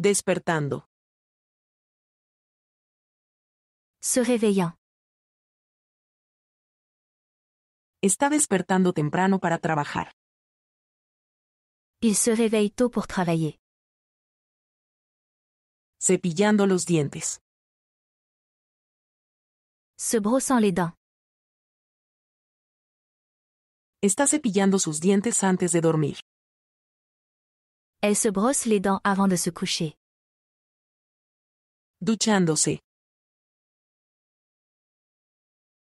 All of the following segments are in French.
Despertando. Se réveillant. Está despertando temprano para trabajar. Il se réveille tôt pour travailler. Cepillando los dientes. Se brossant les dents. Está cepillando sus dientes antes de dormir. Elle se brosse les dents avant de se coucher. Duchándose.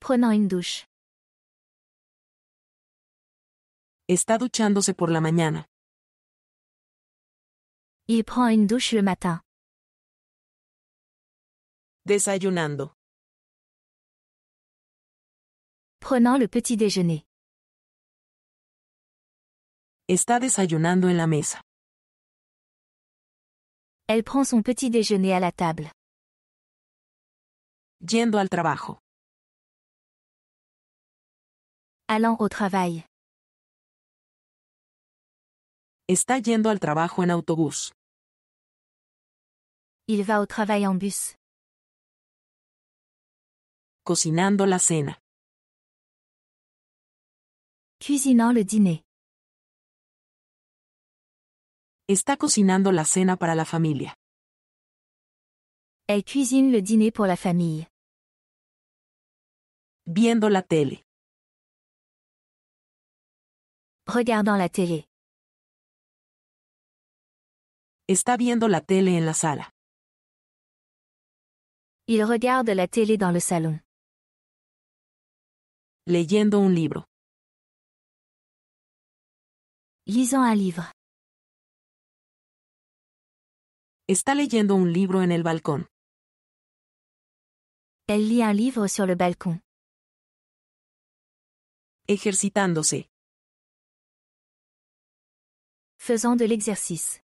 Prenant une douche. Está duchándose por la mañana. Il prend une douche le matin. Desayunando. Prenant le petit déjeuner. Está desayunando en la mesa. Elle prend son petit déjeuner à la table. Yendo al trabajo. Allant au travail. Está yendo al trabajo en autobús. Il va au travail en bus. Cocinando la cena. Cuisinant le dîner. Está cocinando la cena para la familia. Elle cuisine le dîner pour la famille. Viendo la télé. Regardant la télé. Está viendo la télé. en la sala. Il regarde la télé dans le salon. Leyendo un libro. Lisant un livre. Está leyendo un libro en el balcón. Elle lit un livre sur le balcon. Ejercitándose. Faisant de l'exercice.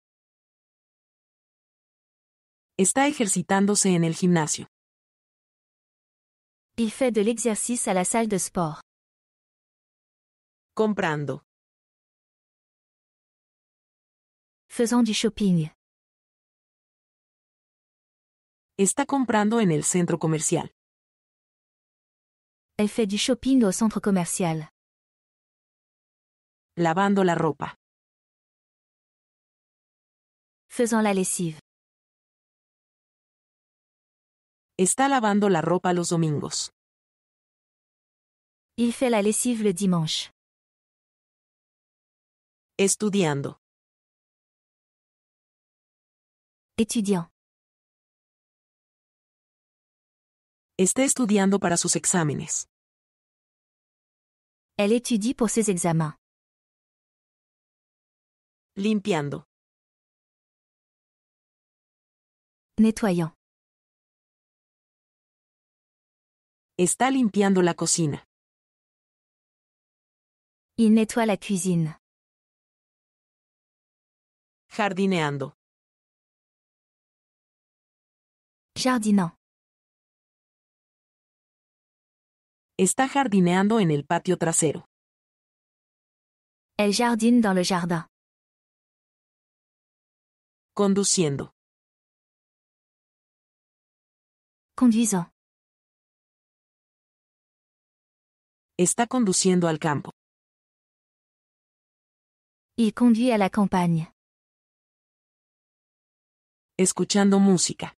Está ejercitándose en el gimnasio. Il fait de l'exercice à la salle de sport. Comprando. Faisant du shopping. Está comprando en el centro comercial. Elle fait du shopping au centre commercial. Lavando la ropa. Faisant la lessive. Está lavando la ropa los domingos. Il fait la lessive le dimanche. Estudiando. Étudiant. Está estudiando para sus exámenes. Elle étudie pour ses examens. Limpiando. Nettoyant. Está limpiando la cocina. Il nettoie la cuisine. Jardineando. Jardinant. Está jardineando en el patio trasero. Elle jardine dans le jardin. Conduciendo. Conduisant. Está conduciendo al campo. Il conduit à la campagne. Escuchando música.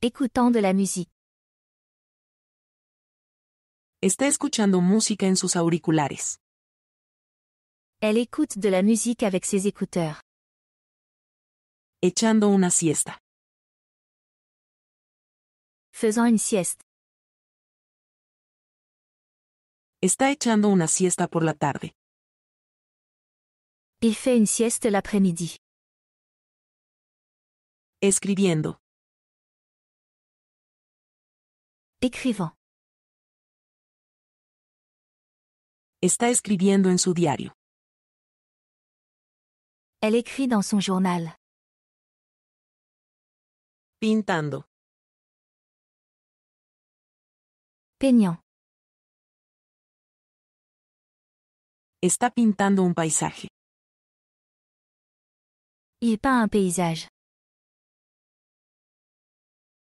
Écoutant de la musique. Está escuchando música en sus auriculares. Elle écoute de la musique avec ses écouteurs. Echando una siesta. Faisant une sieste. Está echando una siesta por la tarde. Il fait une sieste l'après-midi. Escribiendo. Écrivant. está escribiendo en su diario. Elle écrit dans son journal. Pintando. Peignant. Está pintando un paisaje. Il peint un paysage.